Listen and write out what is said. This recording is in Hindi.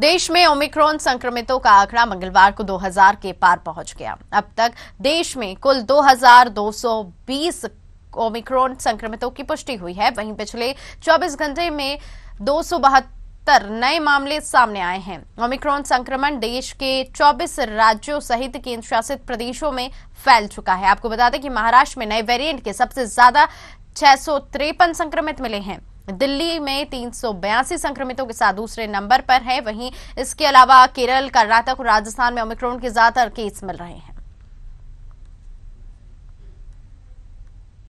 देश में ओमिक्रॉन संक्रमितों का आंकड़ा मंगलवार को 2000 के पार पहुंच गया अब तक देश में कुल 2220 ओमिक्रॉन संक्रमितों की पुष्टि हुई है वहीं पिछले 24 घंटे में दो सत्तर नए मामले सामने आए हैं ओमिक्रॉन संक्रमण देश के 24 राज्यों सहित केंद्र शासित प्रदेशों में फैल चुका है आपको बता दें कि महाराष्ट्र में नए वेरिएंट के सबसे ज्यादा छह संक्रमित मिले हैं दिल्ली में तीन संक्रमितों के साथ दूसरे नंबर पर है वहीं इसके अलावा केरल कर्नाटक और राजस्थान में ओमिक्रोन के ज्यादातर केस मिल रहे हैं